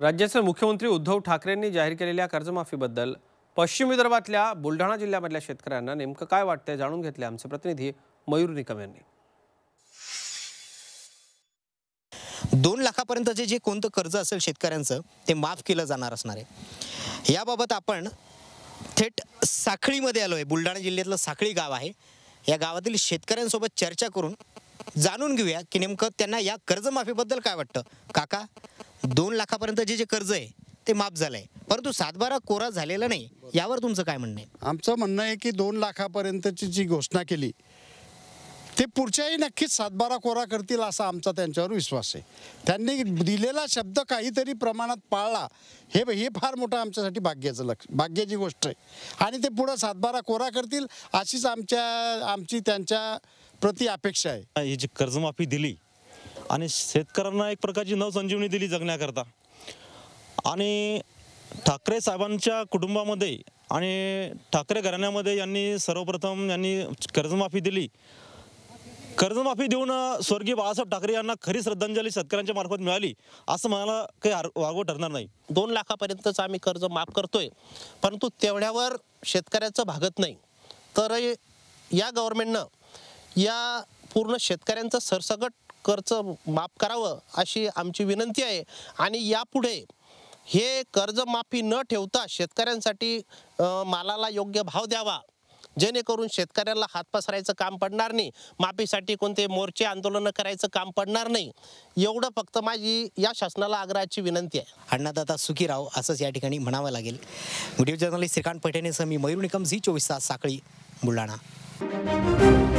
राज्याचे मुख्यमंत्री उद्धव ठाकरेंनी जाहीर केलेल्या कर्जमाफीबद्दल पश्चिम विदर्भातल्या बुलढाणा जिल्ह्यामधल्या शेतकऱ्यांना नेमकं काय वाटतंय जाणून घेतले आमचे प्रतिनिधी मयूर निकम यांनी दोन लाखापर्यंतचे जे कोणतं कर्ज असेल शेतकऱ्यांचं ते माफ केलं जाणार असणार आहे याबाबत आपण थेट साखळीमध्ये आलो आहे बुलढाणा जिल्ह्यातलं साखळी गाव आहे या गावातील शेतकऱ्यांसोबत चर्चा करून जाणून घेऊया की नेमकं त्यांना या कर्जमाफीबद्दल काय वाटतं काका दोन लाखापर्यंत जे जे कर्ज आहे ते माफ झालं आहे परंतु सातबारा कोरा झालेला नाही यावर तुमचं काय म्हणणं आहे आमचं म्हणणं आहे की दोन लाखापर्यंतची जी घोषणा केली ते पुढच्याही नक्कीच सातबारा कोरा करतील असा आमचा त्यांच्यावर विश्वास आहे त्यांनी दिलेला शब्द काहीतरी प्रमाणात पाळला हे हे फार मोठं आमच्यासाठी भाग्याचं लक्ष भाग्याची गोष्ट आहे आणि ते पुढं सातबारा कोरा करतील अशीच आमच्या आमची त्यांच्या प्रति अपेक्षा आहे ही जी कर्जमाफी दिली आणि शेतकऱ्यांना एक प्रकारची नवसंजीवनी दिली जगण्याकरता आणि ठाकरे साहेबांच्या कुटुंबामध्ये आणि ठाकरे घराण्यामध्ये यांनी सर्वप्रथम यांनी कर्जमाफी दिली कर्जमाफी देऊन स्वर्गीय बाळासाहेब ठाकरे यांना खरी श्रद्धांजली शेतकऱ्यांच्या मार्फत मिळाली असं मला काही हर ठरणार नाही दोन लाखापर्यंतच आम्ही कर्ज माफ करतोय परंतु तेवढ्यावर शेतकऱ्याचं भागत नाही तर या गव्हर्मेंटनं या पूर्ण शेतकऱ्यांचं सरसगट कर्ज माफ करावं अशी आमची विनंती आहे आणि यापुढे हे कर्जमाफी न ठेवता शेतकऱ्यांसाठी मालाला योग्य भाव द्यावा जेणेकरून शेतकऱ्याला हात पसरायचं काम पडणार नाही माफीसाठी कोणते मोर्चे आंदोलनं करायचं काम पडणार नाही एवढं फक्त माझी या शासनाला आग्रहाची विनंती आहे सुखी राव असंच या ठिकाणी म्हणावं लागेल व्हिडिओ जर्नलिस्ट श्रीकांत पैठणेसह मी मयूर निकम झी चोवीस तास साखळी बुलढाणा